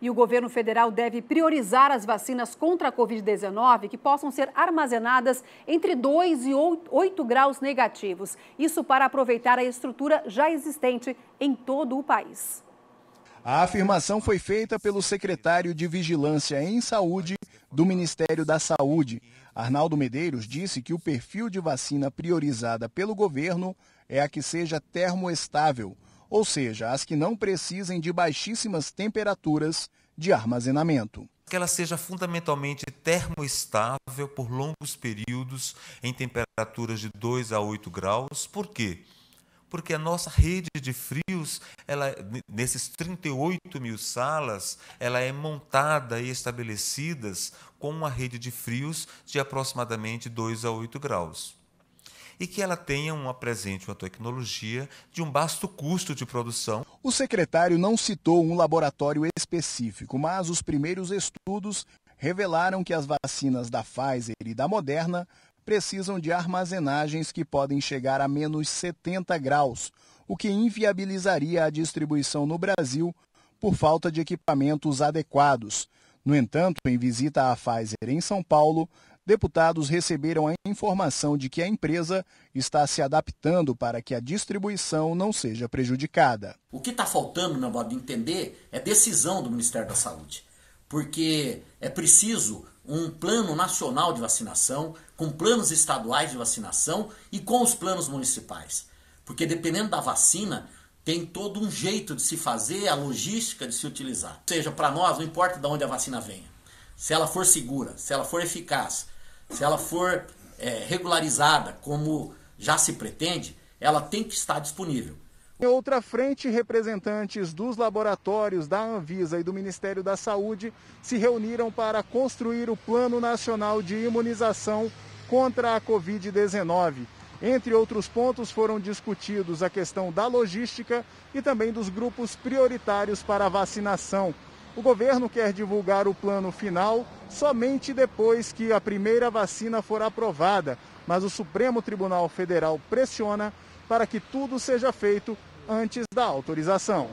E o governo federal deve priorizar as vacinas contra a Covid-19 que possam ser armazenadas entre 2 e 8 graus negativos. Isso para aproveitar a estrutura já existente em todo o país. A afirmação foi feita pelo secretário de Vigilância em Saúde do Ministério da Saúde. Arnaldo Medeiros disse que o perfil de vacina priorizada pelo governo é a que seja termoestável ou seja, as que não precisem de baixíssimas temperaturas de armazenamento. Que ela seja fundamentalmente termoestável por longos períodos, em temperaturas de 2 a 8 graus. Por quê? porque a nossa rede de frios, ela, nesses 38 mil salas, ela é montada e estabelecidas com uma rede de frios de aproximadamente 2 a 8 graus e que ela tenha um apresente uma tecnologia de um baixo custo de produção. O secretário não citou um laboratório específico, mas os primeiros estudos revelaram que as vacinas da Pfizer e da Moderna precisam de armazenagens que podem chegar a menos 70 graus, o que inviabilizaria a distribuição no Brasil por falta de equipamentos adequados. No entanto, em visita à Pfizer em São Paulo, deputados receberam a informação de que a empresa está se adaptando para que a distribuição não seja prejudicada. O que está faltando, meu modo de entender, é decisão do Ministério da Saúde, porque é preciso um plano nacional de vacinação, com planos estaduais de vacinação e com os planos municipais. Porque dependendo da vacina, tem todo um jeito de se fazer, a logística de se utilizar. Ou seja, para nós, não importa de onde a vacina venha, se ela for segura, se ela for eficaz, se ela for é, regularizada, como já se pretende, ela tem que estar disponível. Em outra frente, representantes dos laboratórios da Anvisa e do Ministério da Saúde se reuniram para construir o Plano Nacional de Imunização contra a Covid-19. Entre outros pontos, foram discutidos a questão da logística e também dos grupos prioritários para a vacinação. O governo quer divulgar o plano final somente depois que a primeira vacina for aprovada. Mas o Supremo Tribunal Federal pressiona para que tudo seja feito antes da autorização.